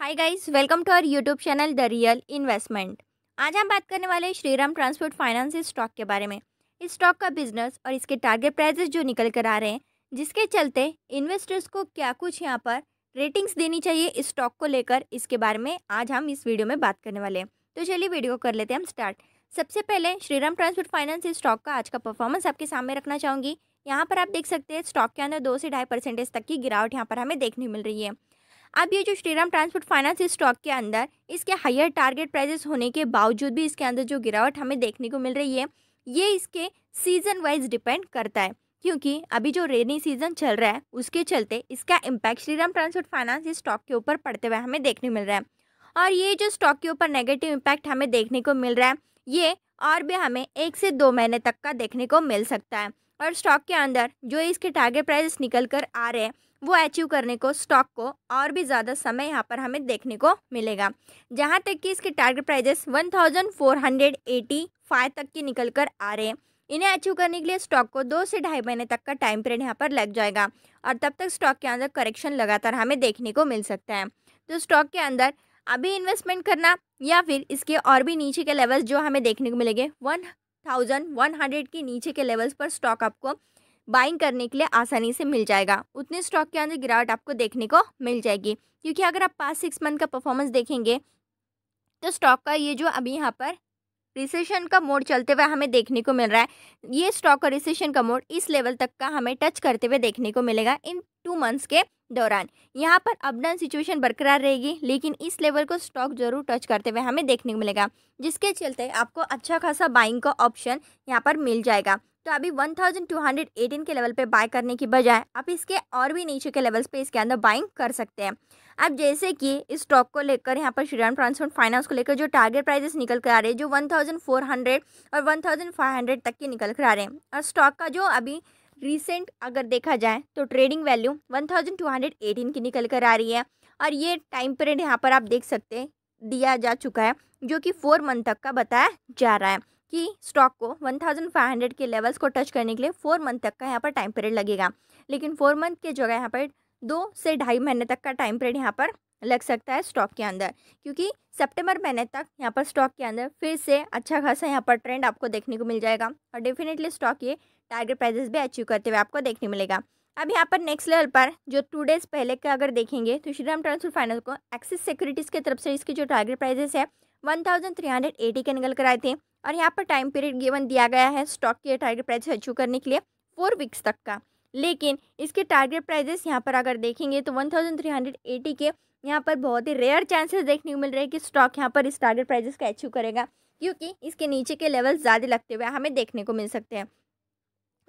hi guys welcome to our YouTube channel the real investment आज हम बात करने वाले श्रीराम ट्रांसपोर्ट फाइनेंस स्टॉक के बारे में इस स्टॉक का बिजनेस और इसके टारगेट प्राइजेस जो निकल कर आ रहे हैं जिसके चलते इन्वेस्टर्स को क्या कुछ यहाँ पर रेटिंग्स देनी चाहिए इस स्टॉक को लेकर इसके बारे में आज हम इस वीडियो में बात करने वाले हैं तो चलिए वीडियो कर लेते हैं हम स्टार्ट सबसे पहले श्रीराम ट्रांसपोर्ट फाइनेंस इस स्टॉक का आज का परफॉर्मेंस आपके सामने रखना चाहूँगी यहाँ पर आप देख सकते हैं स्टॉक के अंदर दो से ढाई परसेंटेज तक की गिरावट यहाँ पर हमें देखने मिल रही है अब ये जो श्रीराम ट्रांसपोर्ट फाइनेंस स्टॉक के अंदर इसके हायर टारगेट प्राइजेस होने के बावजूद भी इसके अंदर जो गिरावट हमें देखने को मिल रही है ये इसके सीजन वाइज डिपेंड करता है क्योंकि अभी जो रेनी सीजन चल रहा है उसके चलते इसका impact Shriram transport finance stock के ऊपर पड़ते हुए हमें देखने मिल रहा है और ये जो स्टॉक के ऊपर नेगेटिव इम्पैक्ट हमें देखने को मिल रहा है ये और भी हमें एक से दो महीने तक का देखने को मिल सकता है और स्टॉक के अंदर जो इसके टारगेट प्राइस निकल कर आ रहे हैं वो अचीव करने को स्टॉक को और भी ज़्यादा समय यहाँ पर हमें देखने को मिलेगा जहाँ तक कि इसके टारगेट प्राइजेस 1485 तक के निकल कर आ रहे हैं इन्हें अचीव करने के लिए स्टॉक को दो से ढाई महीने तक का टाइम पीरियड यहाँ पर लग जाएगा और तब तक स्टॉक के अंदर करेक्शन लगातार हमें देखने को मिल सकता है तो स्टॉक के अंदर अभी इन्वेस्टमेंट करना या फिर इसके और भी नीचे के लेवल्स जो हमें देखने को मिलेंगे वन थाउजेंड वन हंड्रेड के नीचे के लेवल्स पर स्टॉक आपको बाइंग करने के लिए आसानी से मिल जाएगा उतने स्टॉक के अंदर गिरावट आपको देखने को मिल जाएगी क्योंकि अगर आप पास सिक्स मंथ का परफॉर्मेंस देखेंगे तो स्टॉक का ये जो अभी यहाँ पर रिसेशन का मोड चलते हुए हमें देखने को मिल रहा है ये स्टॉक का रिसेशन का मोड इस लेवल तक का हमें टच करते हुए देखने को मिलेगा इन टू मंथ्स के दौरान यहाँ पर अपडाउन सिचुएशन बरकरार रहेगी लेकिन इस लेवल को स्टॉक जरूर टच करते हुए हमें देखने को मिलेगा जिसके चलते आपको अच्छा खासा बाइंग का ऑप्शन यहाँ पर मिल जाएगा तो अभी 1218 के लेवल पे बाय करने की बजाय आप इसके और भी नीचे के लेवल्स पे इसके अंदर बाइंग कर सकते हैं अब जैसे कि इस स्टॉक को लेकर यहाँ पर श्रीराम ट्रांसफोर्ट फाइनेंस को लेकर जो टारगेट प्राइजेस निकल कर आ रहे हैं जो 1400 और 1500 तक के निकल कर आ रहे हैं और स्टॉक का जो अभी रिसेंट अगर देखा जाए तो ट्रेडिंग वैल्यू एटीन की निकल कर आ रही है और ये टाइम पीरियड यहाँ पर आप देख सकते हैं दिया जा चुका है जो कि फोर मंथ तक का बताया जा रहा है कि स्टॉक को 1500 के लेवल्स को टच करने के लिए फोर मंथ तक का यहाँ पर टाइम पीरियड लगेगा लेकिन फोर मंथ के जगह यहाँ पर दो से ढाई महीने तक का टाइम पीरियड यहाँ पर लग सकता है स्टॉक के अंदर क्योंकि सितंबर महीने तक यहाँ पर स्टॉक के अंदर फिर से अच्छा खासा यहाँ पर ट्रेंड आपको देखने को मिल जाएगा और डेफिनेटली स्टॉक ये टारगेट प्राइजेस भी अचीव करते हुए आपको देखने मिलेगा अब यहाँ पर नेक्स्ट लेवल पर जो टू डेज पहले का अगर देखेंगे तो श्रीराम ट्रांसफर फाइनेंस को एक्सिस सिक्योरिटीज़ की तरफ से इसकी जो टारगेट प्राइजेस है 1380 के निकल कर आए थे और यहाँ पर टाइम पीरियड गिवन दिया गया है स्टॉक के टारगेट प्राइस अचीव करने के लिए फोर वीक्स तक का लेकिन इसके टारगेट प्राइजेस यहाँ पर अगर देखेंगे तो 1380 के यहाँ पर बहुत ही रेयर चांसेस देखने को मिल रहे हैं कि स्टॉक यहाँ पर इस टारगेट प्राइजेस का अचीव करेगा क्योंकि इसके नीचे के लेवल ज़्यादा लगते हुए हमें देखने को मिल सकते हैं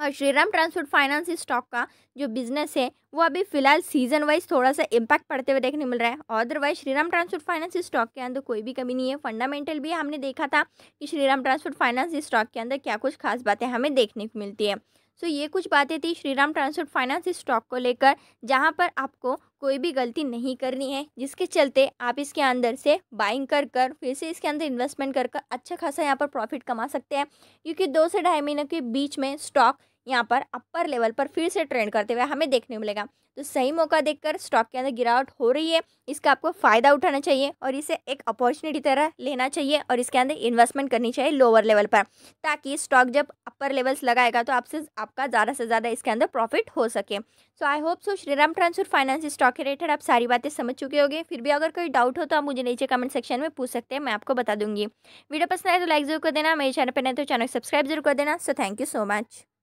और श्रीराम ट्रांसपोर्ट फाइनेंस स्टॉक का जो बिजनेस है वो अभी फिलहाल सीजन वाइज थोड़ा सा इम्पैक्ट पड़ते हुए देखने मिल रहा है otherwise Shriram transport finance stock के अंदर कोई भी कमी नहीं है फंडामेंटल भी हमने देखा था कि श्रीराम ट्रांसपोर्ट फाइनेंस स्टॉक के अंदर क्या कुछ खास बातें हमें देखने को मिलती है सो so, ये कुछ बातें थी श्रीराम ट्रांसपोर्ट फाइनेंस स्टॉक को लेकर जहाँ पर आपको कोई भी गलती नहीं करनी है जिसके चलते आप इसके अंदर से बाइंग कर कर फिर से इसके अंदर इन्वेस्टमेंट कर कर अच्छा खासा यहाँ पर प्रॉफिट कमा सकते हैं क्योंकि दो से ढाई महीनों के बीच में स्टॉक यहाँ पर अपर लेवल पर फिर से ट्रेंड करते हुए हमें देखने मिलेगा तो सही मौका देखकर स्टॉक के अंदर गिरावट हो रही है इसका आपको फ़ायदा उठाना चाहिए और इसे एक अपॉर्चुनिटी तरह लेना चाहिए और इसके अंदर इन्वेस्टमेंट करनी चाहिए लोअर लेवल पर ताकि स्टॉक जब अपर लेवल्स लगाएगा तो आपसे आपका ज़्यादा से ज़्यादा इसके अंदर प्रॉफिट हो सके so I hope so Shriram transfer finance stock के रिलेटेड आप सारी बातें समझ चुके होंगे फिर भी अगर कोई डाउट हो तो आप मुझे नीचे कमेंट सेक्शन में पूछ सकते हैं मैं आपको बता दूंगी वीडियो पसंद आए तो लाइक जरूर कर देना मेरे चैनल पर नहीं तो चैनल सब्सक्राइब जरूर कर देना so thank you so much